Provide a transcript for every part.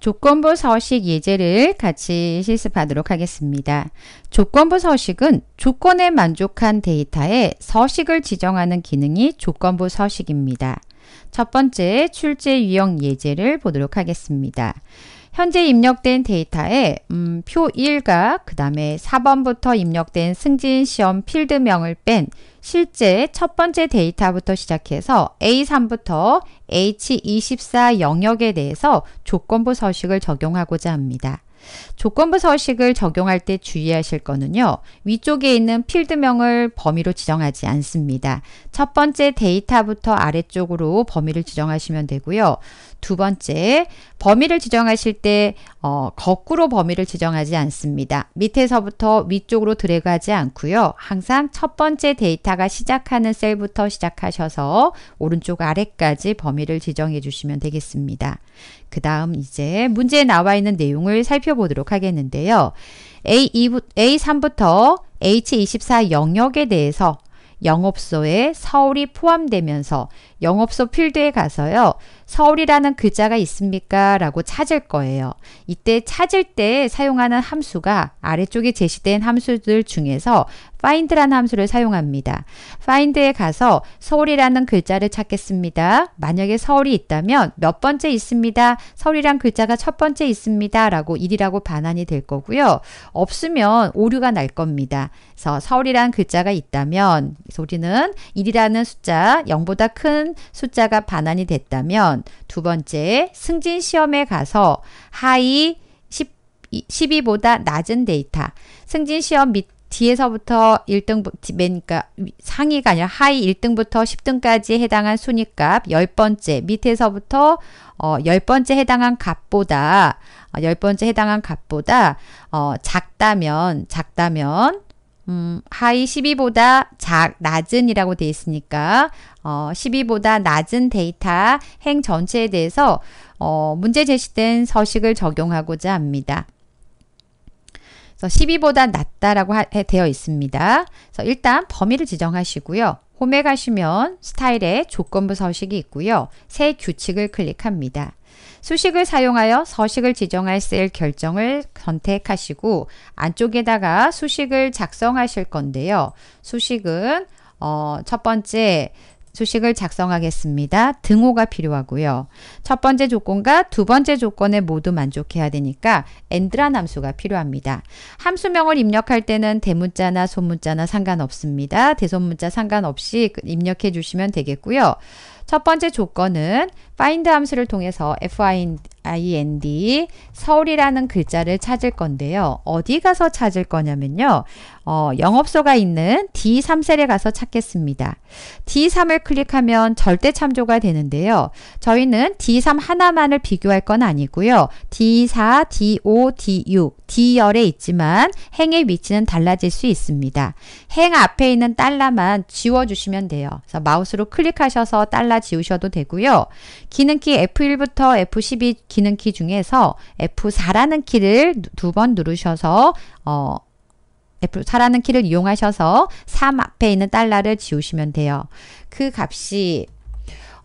조건부 서식 예제를 같이 실습하도록 하겠습니다. 조건부 서식은 조건에 만족한 데이터에 서식을 지정하는 기능이 조건부 서식입니다. 첫 번째 출제 유형 예제를 보도록 하겠습니다. 현재 입력된 데이터에 음, 표 1과 그 다음에 4번부터 입력된 승진 시험 필드명을 뺀 실제 첫 번째 데이터부터 시작해서 A3부터 H24 영역에 대해서 조건부 서식을 적용하고자 합니다. 조건부 서식을 적용할 때 주의하실 거는요. 위쪽에 있는 필드명을 범위로 지정하지 않습니다. 첫 번째 데이터부터 아래쪽으로 범위를 지정하시면 되고요. 두 번째, 범위를 지정하실 때 어, 거꾸로 범위를 지정하지 않습니다. 밑에서부터 위쪽으로 드래그하지 않고요. 항상 첫 번째 데이터가 시작하는 셀부터 시작하셔서 오른쪽 아래까지 범위를 지정해 주시면 되겠습니다. 그 다음 이제 문제에 나와 있는 내용을 살펴보도록 하겠는데요. a 3부터 H24 영역에 대해서 영업소에 서울이 포함되면서 영업소 필드에 가서요. 서울이라는 글자가 있습니까? 라고 찾을 거예요. 이때 찾을 때 사용하는 함수가 아래쪽에 제시된 함수들 중에서 find라는 함수를 사용합니다. find에 가서 서울이라는 글자를 찾겠습니다. 만약에 서울이 있다면 몇 번째 있습니다. 서울이란 글자가 첫 번째 있습니다. 라고 1이라고 반환이 될 거고요. 없으면 오류가 날 겁니다. 그래서 서울이란 글자가 있다면 우리는 1이라는 숫자 0보다 큰 숫자가 반환이 됐다면 그러두 번째 승진 시험에 가서 하이 10, 12보다 낮은 데이터 승진 시험 밑 뒤에서부터 1등, 그러니까 상위가 아니라 하위 1등부터 10등까지 해당한 순위값 10번째, 밑에서부터 어, 10번째 해당한 값보다, 어, 10번째 해당한 값보다, 어, 작다면, 작다면, 음, 하이 12보다 작, 낮은이라고 되어 있으니까 어, 12보다 낮은 데이터 행 전체에 대해서 어, 문제 제시된 서식을 적용하고자 합니다. 그래서 12보다 낮다라고 하, 되어 있습니다. 그래서 일단 범위를 지정하시고요. 홈에 가시면 스타일의 조건부 서식이 있고요. 새 규칙을 클릭합니다. 수식을 사용하여 서식을 지정할 셀 결정을 선택하시고 안쪽에다가 수식을 작성하실 건데요. 수식은 어, 첫 번째 수식을 작성하겠습니다. 등호가 필요하고요. 첫 번째 조건과 두 번째 조건에 모두 만족해야 되니까 엔드란 함수가 필요합니다. 함수명을 입력할 때는 대문자나 소문자나 상관없습니다. 대소문자 상관없이 입력해 주시면 되겠고요. 첫 번째 조건은 find 함수를 통해서 find 서울이라는 글자를 찾을 건데요. 어디 가서 찾을 거냐면요. 어, 영업소가 있는 D3셀에 가서 찾겠습니다. D3을 클릭하면 절대 참조가 되는데요. 저희는 D3 하나만을 비교할 건 아니고요. D4, D5, D6, D열에 있지만 행의 위치는 달라질 수 있습니다. 행 앞에 있는 달러만 지워주시면 돼요. 그래서 마우스로 클릭하셔서 달러 지우셔도 되고요. 기능키 F1부터 F12 기능키 중에서 F4라는 키를 두 번 누르셔서 어, F4라는 키를 이용하셔서 3 앞에 있는 달러를 지우시면 돼요. 그 값이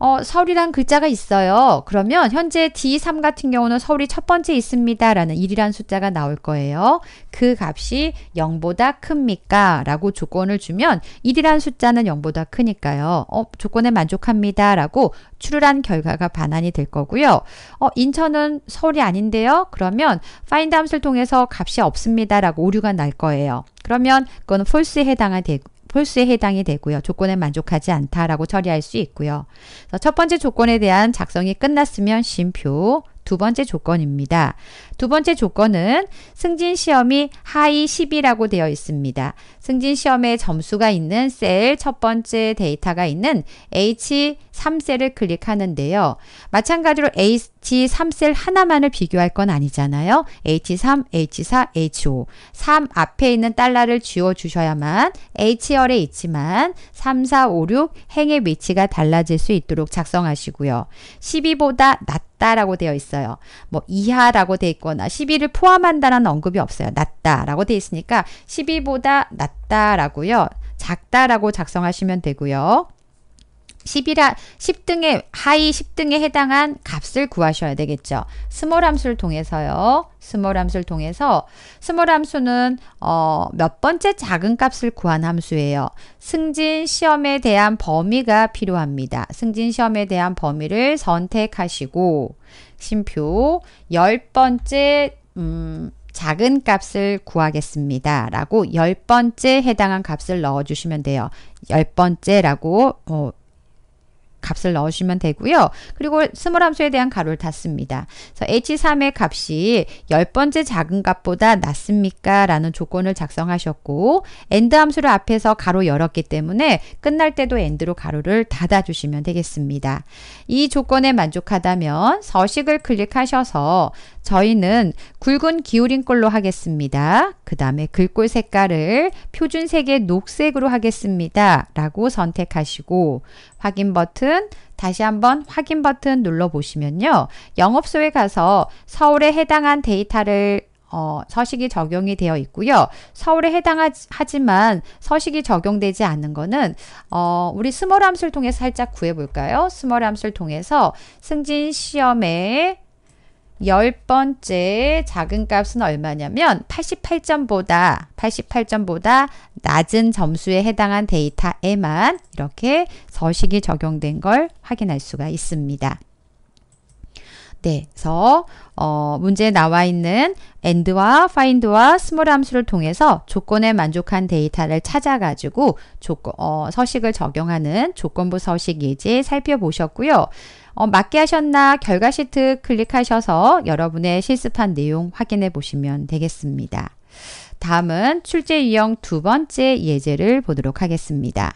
어, 서울이란 글자가 있어요. 그러면 현재 D3 같은 경우는 서울이 첫 번째 있습니다. 라는 1이란 숫자가 나올 거예요. 그 값이 0보다 큽니까? 라고 조건을 주면 1이란 숫자는 0보다 크니까요. 어, 조건에 만족합니다. 라고 추출한 결과가 반환이 될 거고요. 어, 인천은 서울이 아닌데요. 그러면 find 함수를 통해서 값이 없습니다. 라고 오류가 날 거예요. 그러면 그건 false에 해당이, 되, 고 폴스에 해당이 되고요. 조건에 만족하지 않다라고 처리할 수 있고요. 첫 번째 조건에 대한 작성이 끝났으면 쉼표, 두 번째 조건입니다. 두 번째 조건은 승진 시험이 하이 10이라고 되어 있습니다. 승진 시험에 점수가 있는 셀 첫 번째 데이터가 있는 H3셀을 클릭하는데요. 마찬가지로 H3셀 하나만을 비교할 건 아니잖아요. H3, H4, H5. 3 앞에 있는 달러를 쥐워 주셔야만 H열에 있지만 3, 4, 5, 6 행의 위치가 달라질 수 있도록 작성하시고요. 12보다 낮다 낮다라고 되어 있어요. 뭐 이하라고 되어 있거나 10위를 포함한다는 언급이 없어요. 낮다라고 되어 있으니까 10위보다 낮다라고요. 작다라고 작성하시면 되고요. 10이라 1 0등에 하이 10등에 해당한 값을 구하셔야 되겠죠. 스몰 함수를 통해서요. 스몰 함수를 통해서 스몰 함수는 어, 몇 번째 작은 값을 구한 함수예요. 승진 시험에 대한 범위가 필요합니다. 승진 시험에 대한 범위를 선택하시고 심표 10번째 음, 작은 값을 구하겠습니다. 라고 10번째 해당한 값을 넣어주시면 돼요. 10번째라고 어, 값을 넣으시면 되고요. 그리고 스몰 함수에 대한 가로를 닫습니다. 그래서 H3의 값이 열 번째 작은 값보다 낮습니까? 라는 조건을 작성하셨고 엔드 함수를 앞에서 가로 열었기 때문에 끝날 때도 엔드로 가로를 닫아주시면 되겠습니다. 이 조건에 만족하다면 서식을 클릭하셔서 저희는 굵은 기울인 꼴로 하겠습니다. 그 다음에 글꼴 색깔을 표준색의 녹색으로 하겠습니다. 라고 선택하시고 확인 버튼 분들 다시 한번 확인 버튼 눌러 보시면요. 영업소에 가서 서울에 해당한 데이터를 어, 서식이 적용이 되어 있고요. 서울에 해당하지만 서식이 적용되지 않는 것은 어, 우리 스몰 함수를 통해서 살짝 구해 볼까요? 스몰 함수를 통해서 승진 시험에 열 번째 작은 값은 얼마냐면 88점보다 88점보다 낮은 점수에 해당한 데이터에만 이렇게 서식이 적용된 걸 확인할 수가 있습니다. 네, 그래서 어, 문제에 나와 있는 and와 find와 s m 함수를 통해서 조건에 만족한 데이터를 찾아가지고 조건, 어, 서식을 적용하는 조건부 서식 예제 살펴보셨고요. 어, 맞게 하셨나 결과 시트 클릭하셔서 여러분의 실습한 내용 확인해 보시면 되겠습니다. 다음은 출제 유형 두 번째 예제를 보도록 하겠습니다.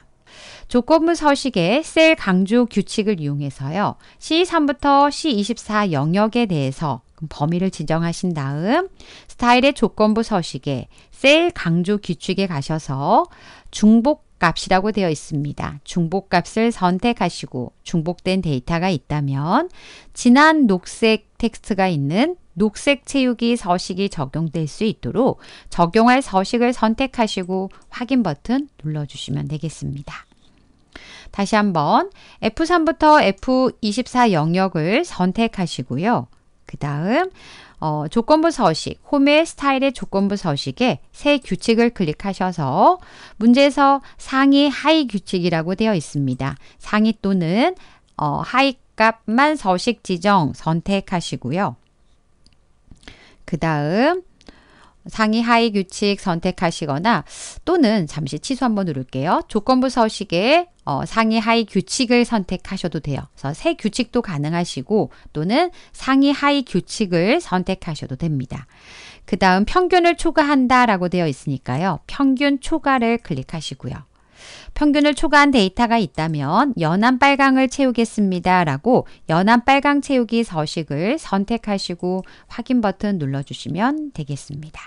조건부 서식의 셀 강조 규칙을 이용해서요. C3부터 C24 영역에 대해서 범위를 지정하신 다음 스타일의 조건부 서식에 셀 강조 규칙에 가셔서 중복 값이라고 되어 있습니다. 중복 값을 선택하시고 중복된 데이터가 있다면 지난 녹색 텍스트가 있는 녹색 채우기 서식이 적용될 수 있도록 적용할 서식을 선택하시고 확인 버튼 눌러주시면 되겠습니다. 다시 한번 F3부터 F24 영역을 선택하시고요. 그 다음 어, 조건부 서식, 홈의 스타일의 조건부 서식에 새 규칙을 클릭하셔서 문제에서 상위 하위 규칙이라고 되어 있습니다. 상위 또는 어, 하위 값만 서식 지정 선택하시고요. 그 다음 상위 하위 규칙 선택하시거나 또는 잠시 취소 한번 누를게요. 조건부 서식에 어, 상위 하위 규칙을 선택하셔도 돼요. 그래서 새 규칙도 가능하시고 또는 상위 하위 규칙을 선택하셔도 됩니다. 그 다음 평균을 초과한다 라고 되어 있으니까요. 평균 초과를 클릭하시고요. 평균을 초과한 데이터가 있다면 연한 빨강을 채우겠습니다 라고 연한 빨강 채우기 서식을 선택하시고 확인 버튼 눌러주시면 되겠습니다.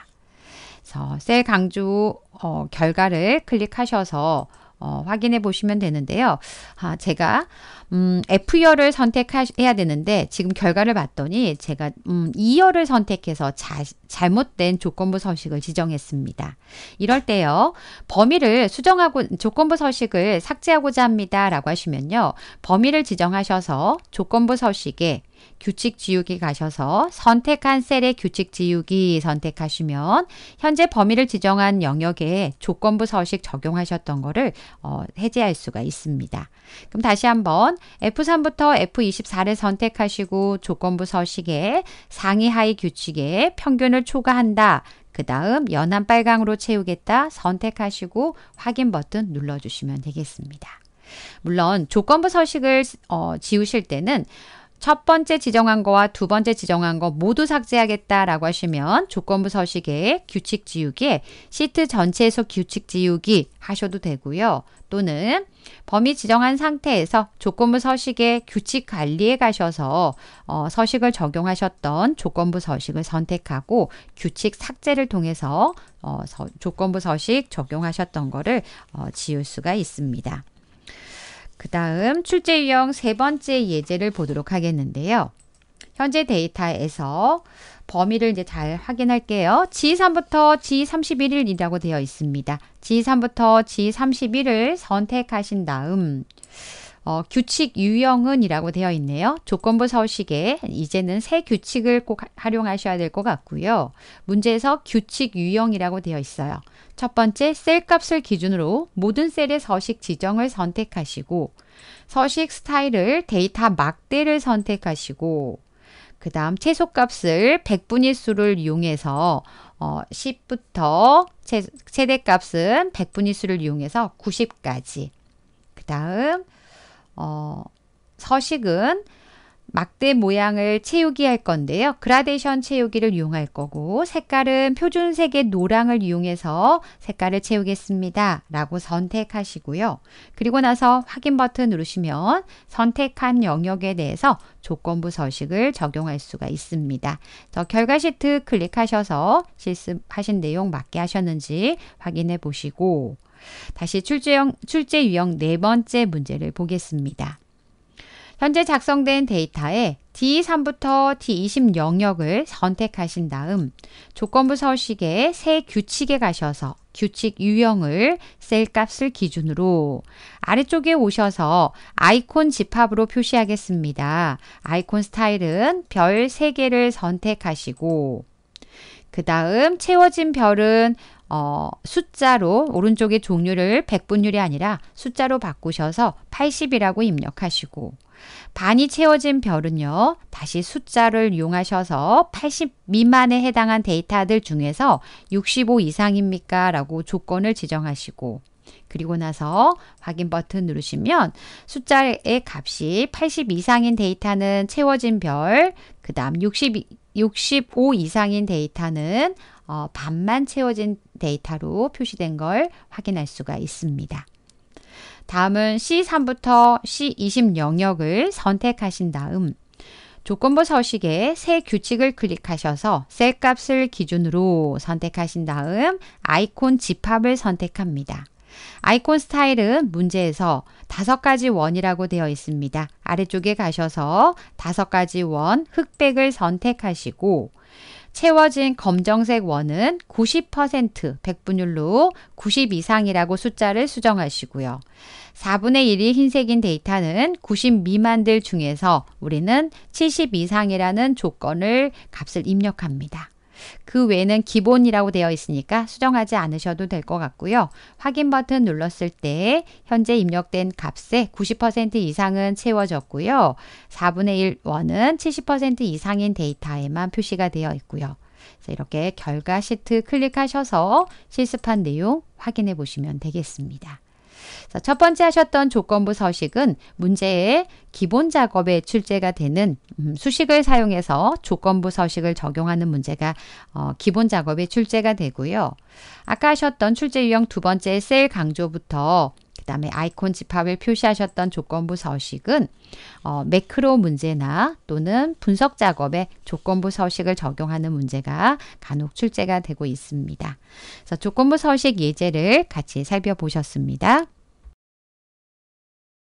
그래서 셀 강조 어, 결과를 클릭하셔서 어, 확인해 보시면 되는데요. 아, 제가 음, F열을 선택해야 되는데 지금 결과를 봤더니 제가 음, 2열을 선택해서 자, 잘못된 조건부 서식을 지정했습니다. 이럴 때요. 범위를 수정하고 조건부 서식을 삭제하고자 합니다. 라고 하시면요. 범위를 지정하셔서 조건부 서식에 규칙 지우기 가셔서 선택한 셀의 규칙 지우기 선택하시면 현재 범위를 지정한 영역에 조건부 서식 적용하셨던 거를 어, 해제할 수가 있습니다. 그럼 다시 한번 F3부터 F24를 선택하시고 조건부 서식에 상위 하위 규칙에 평균을 초과한다. 그 다음 연한 빨강으로 채우겠다 선택하시고 확인 버튼 눌러주시면 되겠습니다. 물론 조건부 서식을 어, 지우실 때는 첫 번째 지정한 거와 두 번째 지정한 거 모두 삭제하겠다라고 하시면 조건부 서식의 규칙 지우기에 시트 전체에서 규칙 지우기 하셔도 되고요. 또는 범위 지정한 상태에서 조건부 서식의 규칙 관리에 가셔서 어, 서식을 적용하셨던 조건부 서식을 선택하고 규칙 삭제를 통해서 어, 서, 조건부 서식 적용하셨던 거를 어, 지울 수가 있습니다. 그 다음 출제 유형 세 번째 예제를 보도록 하겠는데요. 현재 데이터에서 범위를 이제 잘 확인할게요. G3부터 G31이라고 일 되어 있습니다. G3부터 G31을 선택하신 다음 어, 규칙 유형은이라고 되어 있네요. 조건부 서식에 이제는 새 규칙을 꼭 활용하셔야 될 것 같고요. 문제에서 규칙 유형이라고 되어 있어요. 첫 번째 셀 값을 기준으로 모든 셀의 서식 지정을 선택하시고 서식 스타일을 데이터 막대를 선택하시고 그 다음 최소값을 100분의 수를 이용해서 어, 10부터 최, 대값은 100분의 수를 이용해서 90까지 그 다음 어, 서식은 막대 모양을 채우기 할 건데요. 그라데이션 채우기를 이용할 거고 색깔은 표준색의 노랑을 이용해서 색깔을 채우겠습니다. 라고 선택하시고요. 그리고 나서 확인 버튼 누르시면 선택한 영역에 대해서 조건부 서식을 적용할 수가 있습니다. 저 결과 시트 클릭하셔서 실습하신 내용 맞게 하셨는지 확인해 보시고 다시 출제형, 출제 유형 네 번째 문제를 보겠습니다. 현재 작성된 데이터에 D3부터 D20 영역을 선택하신 다음 조건부 서식의 새 규칙에 가셔서 규칙 유형을 셀 값을 기준으로 아래쪽에 오셔서 아이콘 집합으로 표시하겠습니다. 아이콘 스타일은 별 3개를 선택하시고 그 다음 채워진 별은 어, 숫자로 오른쪽의 종류를 백분율이 아니라 숫자로 바꾸셔서 80이라고 입력하시고 반이 채워진 별은요. 다시 숫자를 이용하셔서 80 미만에 해당한 데이터들 중에서 65 이상입니까? 라고 조건을 지정하시고 그리고 나서 확인 버튼 누르시면 숫자의 값이 80 이상인 데이터는 채워진 별, 그 다음 65 이상인 데이터는 어, 반만 채워진 데이터로 표시된 걸 확인할 수가 있습니다. 다음은 C3부터 C20 영역을 선택하신 다음 조건부 서식의 새 규칙을 클릭하셔서 셀 값을 기준으로 선택하신 다음 아이콘 집합을 선택합니다. 아이콘 스타일은 문제에서 다섯 가지 원이라고 되어 있습니다. 아래쪽에 가셔서 다섯 가지 원 흑백을 선택하시고 채워진 검정색 원은 90% 백분율로 90 이상이라고 숫자를 수정하시고요. 4분의 1이 흰색인 데이터는 90 미만들 중에서 우리는 70 이상이라는 조건을 값을 입력합니다. 그 외에는 기본이라고 되어 있으니까 수정하지 않으셔도 될 것 같고요. 확인 버튼 눌렀을 때 현재 입력된 값의 90% 이상은 채워졌고요. 4분의 1원은 70% 이상인 데이터에만 표시가 되어 있고요. 이렇게 결과 시트 클릭하셔서 실습한 내용 확인해 보시면 되겠습니다. 자, 첫 번째 하셨던 조건부 서식은 문제의 기본 작업에 출제가 되는 음, 수식을 사용해서 조건부 서식을 적용하는 문제가 어, 기본 작업에 출제가 되고요. 아까 하셨던 출제 유형 두 번째 셀 강조부터 그 다음에 아이콘 집합을 표시하셨던 조건부 서식은 어, 매크로 문제나 또는 분석 작업에 조건부 서식을 적용하는 문제가 간혹 출제가 되고 있습니다. 그래서 조건부 서식 예제를 같이 살펴보셨습니다.